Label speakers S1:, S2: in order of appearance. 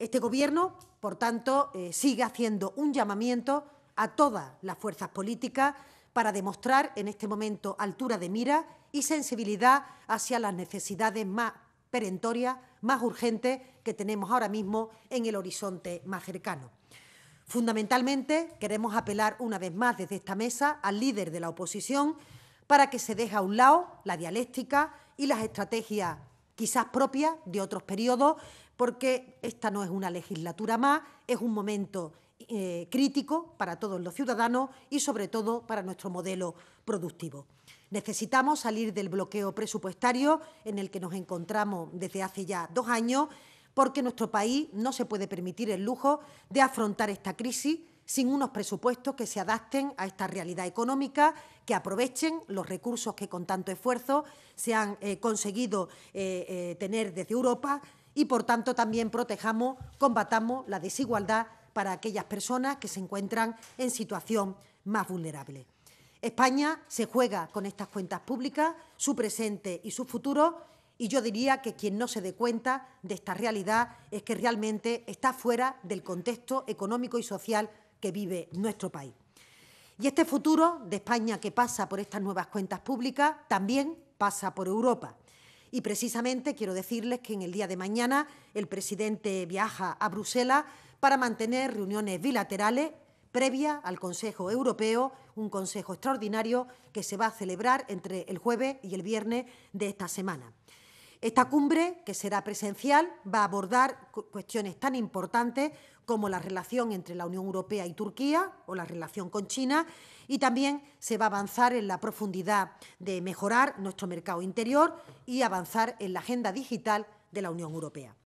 S1: Este Gobierno, por tanto, eh, sigue haciendo un llamamiento a todas las fuerzas políticas para demostrar en este momento altura de mira y sensibilidad hacia las necesidades más perentorias, más urgentes que tenemos ahora mismo en el horizonte más cercano. Fundamentalmente, queremos apelar una vez más desde esta mesa al líder de la oposición para que se deje a un lado la dialéctica y las estrategias quizás propias de otros periodos porque esta no es una legislatura más, es un momento eh, crítico para todos los ciudadanos y sobre todo para nuestro modelo productivo. Necesitamos salir del bloqueo presupuestario en el que nos encontramos desde hace ya dos años porque nuestro país no se puede permitir el lujo de afrontar esta crisis sin unos presupuestos que se adapten a esta realidad económica, que aprovechen los recursos que con tanto esfuerzo se han eh, conseguido eh, tener desde Europa y, por tanto, también protejamos, combatamos la desigualdad para aquellas personas que se encuentran en situación más vulnerable. España se juega con estas cuentas públicas, su presente y su futuro, y yo diría que quien no se dé cuenta de esta realidad es que realmente está fuera del contexto económico y social que vive nuestro país. Y este futuro de España que pasa por estas nuevas cuentas públicas también pasa por Europa. Y precisamente quiero decirles que en el día de mañana el presidente viaja a Bruselas para mantener reuniones bilaterales previa al Consejo Europeo, un consejo extraordinario que se va a celebrar entre el jueves y el viernes de esta semana. Esta cumbre, que será presencial, va a abordar cuestiones tan importantes como la relación entre la Unión Europea y Turquía o la relación con China y también se va a avanzar en la profundidad de mejorar nuestro mercado interior y avanzar en la agenda digital de la Unión Europea.